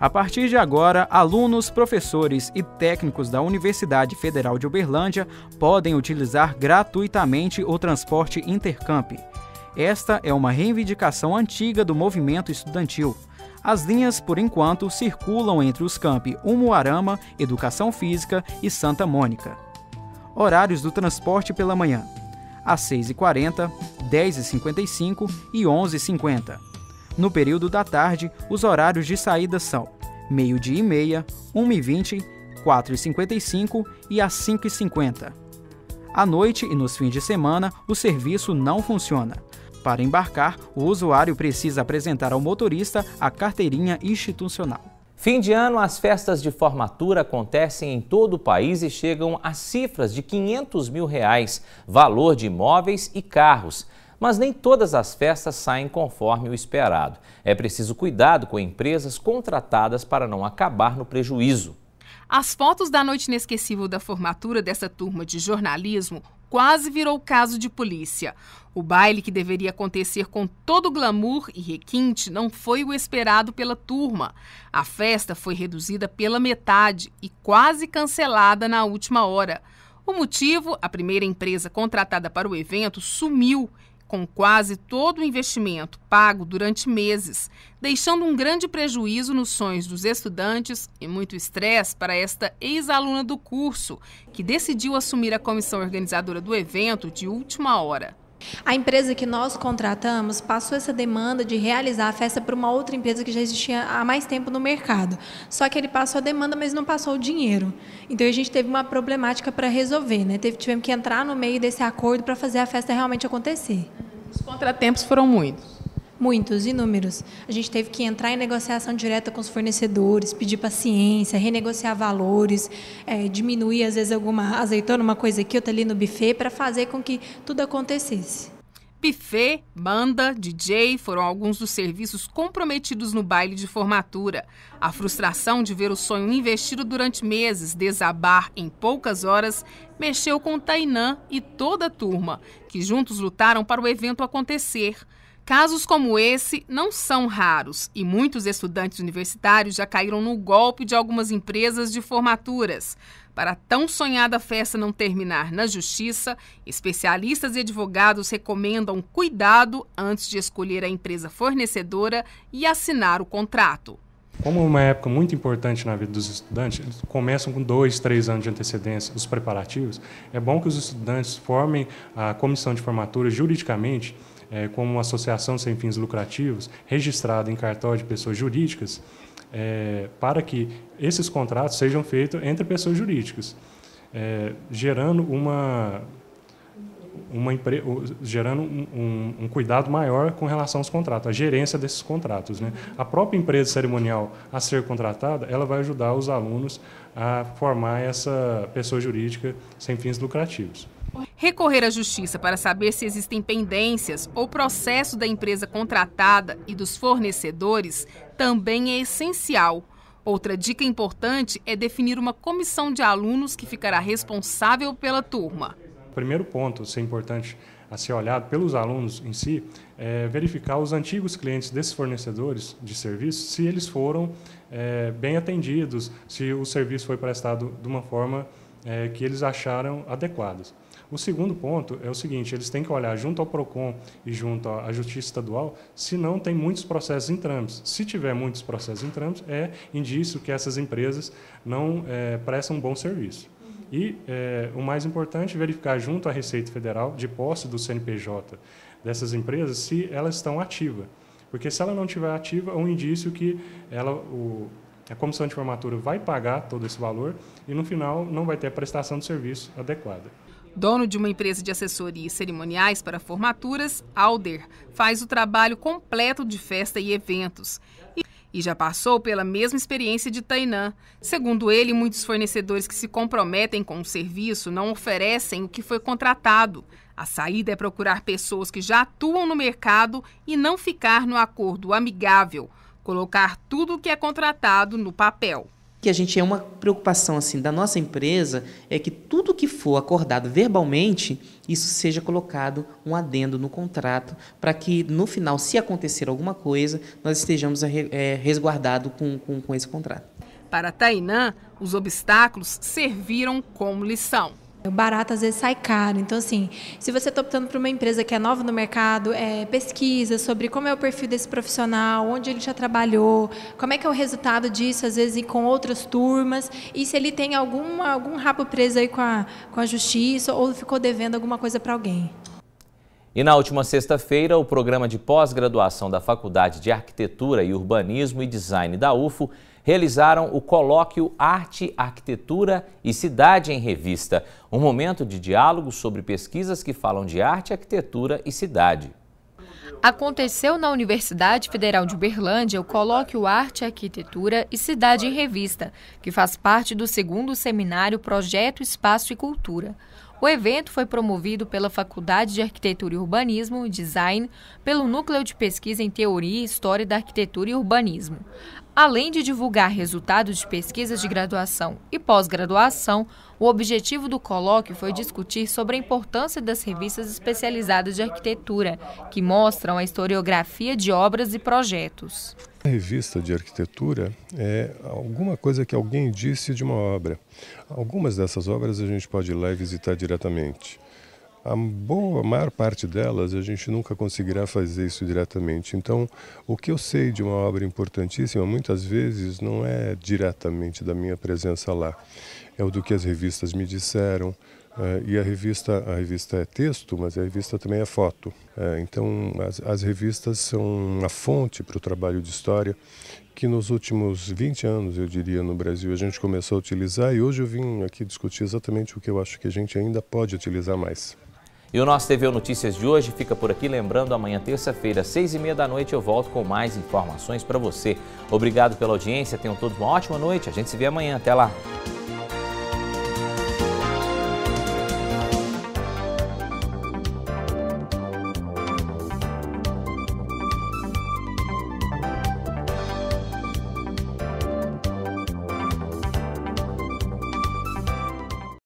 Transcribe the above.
A partir de agora, alunos, professores e técnicos da Universidade Federal de Uberlândia podem utilizar gratuitamente o transporte Intercamp. Esta é uma reivindicação antiga do movimento estudantil. As linhas, por enquanto, circulam entre os campi Umuarama, Educação Física e Santa Mônica. Horários do transporte pela manhã: às 6h40, 10h55 e 11h50. No período da tarde, os horários de saída são meio-dia e meia, 1h20, 4h55 e às 5h50. À noite e nos fins de semana, o serviço não funciona. Para embarcar, o usuário precisa apresentar ao motorista a carteirinha institucional. Fim de ano, as festas de formatura acontecem em todo o país e chegam a cifras de 500 mil reais, valor de imóveis e carros mas nem todas as festas saem conforme o esperado. É preciso cuidado com empresas contratadas para não acabar no prejuízo. As fotos da noite inesquecível da formatura dessa turma de jornalismo quase virou caso de polícia. O baile que deveria acontecer com todo glamour e requinte não foi o esperado pela turma. A festa foi reduzida pela metade e quase cancelada na última hora. O motivo? A primeira empresa contratada para o evento sumiu com quase todo o investimento pago durante meses, deixando um grande prejuízo nos sonhos dos estudantes e muito estresse para esta ex-aluna do curso, que decidiu assumir a comissão organizadora do evento de última hora. A empresa que nós contratamos passou essa demanda de realizar a festa para uma outra empresa que já existia há mais tempo no mercado. Só que ele passou a demanda, mas não passou o dinheiro. Então a gente teve uma problemática para resolver, né? Teve, tivemos que entrar no meio desse acordo para fazer a festa realmente acontecer. Os contratempos foram muitos. Muitos, inúmeros. A gente teve que entrar em negociação direta com os fornecedores, pedir paciência, renegociar valores, é, diminuir, às vezes, alguma azeitona, uma coisa aqui, outra ali no buffet, para fazer com que tudo acontecesse. Buffet, banda, DJ foram alguns dos serviços comprometidos no baile de formatura. A frustração de ver o sonho investido durante meses desabar em poucas horas mexeu com Tainã e toda a turma, que juntos lutaram para o evento acontecer. Casos como esse não são raros e muitos estudantes universitários já caíram no golpe de algumas empresas de formaturas. Para a tão sonhada festa não terminar na justiça, especialistas e advogados recomendam cuidado antes de escolher a empresa fornecedora e assinar o contrato. Como é uma época muito importante na vida dos estudantes, eles começam com dois, três anos de antecedência os preparativos. É bom que os estudantes formem a comissão de formatura juridicamente é, como uma associação sem fins lucrativos, registrada em cartório de pessoas jurídicas, é, para que esses contratos sejam feitos entre pessoas jurídicas, é, gerando uma uma empre... gerando um, um, um, cuidado maior com relação aos contratos, a gerência desses contratos. Né? A própria empresa cerimonial a ser contratada, ela vai ajudar os alunos a formar essa pessoa jurídica sem fins lucrativos. Recorrer à justiça para saber se existem pendências ou processo da empresa contratada e dos fornecedores também é essencial. Outra dica importante é definir uma comissão de alunos que ficará responsável pela turma. O primeiro ponto, ser importante a ser olhado pelos alunos em si, é verificar os antigos clientes desses fornecedores de serviço, se eles foram é, bem atendidos, se o serviço foi prestado de uma forma é, que eles acharam adequadas. O segundo ponto é o seguinte: eles têm que olhar junto ao PROCON e junto à Justiça Estadual se não tem muitos processos em trâmites. Se tiver muitos processos em trâmites, é indício que essas empresas não é, prestam um bom serviço. Uhum. E é, o mais importante, verificar junto à Receita Federal, de posse do CNPJ dessas empresas, se elas estão ativas. Porque se ela não estiver ativa, é um indício que ela, o, a é comissão de formatura vai pagar todo esse valor e no final não vai ter a prestação de serviço adequada. Dono de uma empresa de assessoria e cerimoniais para formaturas, Alder faz o trabalho completo de festa e eventos. E já passou pela mesma experiência de Tainã. Segundo ele, muitos fornecedores que se comprometem com o serviço não oferecem o que foi contratado. A saída é procurar pessoas que já atuam no mercado e não ficar no acordo amigável colocar tudo o que é contratado no papel. Que a gente é uma preocupação assim da nossa empresa é que tudo que for acordado verbalmente, isso seja colocado um adendo no contrato para que no final, se acontecer alguma coisa, nós estejamos é, eh, eh, resguardados com, com, com esse contrato. Para Tainã, os obstáculos serviram como lição. O barato às vezes sai caro. Então, assim, se você está optando por uma empresa que é nova no mercado, é, pesquisa sobre como é o perfil desse profissional, onde ele já trabalhou, como é que é o resultado disso, às vezes, com outras turmas, e se ele tem alguma, algum rabo preso aí com a, com a justiça ou ficou devendo alguma coisa para alguém. E na última sexta-feira, o programa de pós-graduação da Faculdade de Arquitetura e Urbanismo e Design da UFO realizaram o colóquio Arte, Arquitetura e Cidade em Revista, um momento de diálogo sobre pesquisas que falam de arte, arquitetura e cidade. Aconteceu na Universidade Federal de Uberlândia o colóquio Arte, Arquitetura e Cidade em Revista, que faz parte do segundo seminário Projeto Espaço e Cultura. O evento foi promovido pela Faculdade de Arquitetura e Urbanismo e Design, pelo Núcleo de Pesquisa em Teoria e História da Arquitetura e Urbanismo. Além de divulgar resultados de pesquisas de graduação e pós-graduação, o objetivo do colóquio foi discutir sobre a importância das revistas especializadas de arquitetura, que mostram a historiografia de obras e projetos. A revista de arquitetura é alguma coisa que alguém disse de uma obra. Algumas dessas obras a gente pode ir lá e visitar diretamente. A boa a maior parte delas a gente nunca conseguirá fazer isso diretamente. Então, o que eu sei de uma obra importantíssima muitas vezes não é diretamente da minha presença lá. É o do que as revistas me disseram, Uh, e a revista, a revista é texto, mas a revista também é foto. Uh, então, as, as, revistas são uma fonte para o trabalho de história que nos últimos 20 anos, eu diria, no Brasil, a gente começou a utilizar e hoje eu vim aqui discutir exatamente o que eu acho que a gente ainda pode utilizar mais. E o nosso TV Notícias de hoje fica por aqui. Lembrando, amanhã, terça-feira, seis e meia da noite, eu volto com mais informações para você. Obrigado pela audiência, tenham todos uma ótima noite. A gente se vê amanhã. Até lá.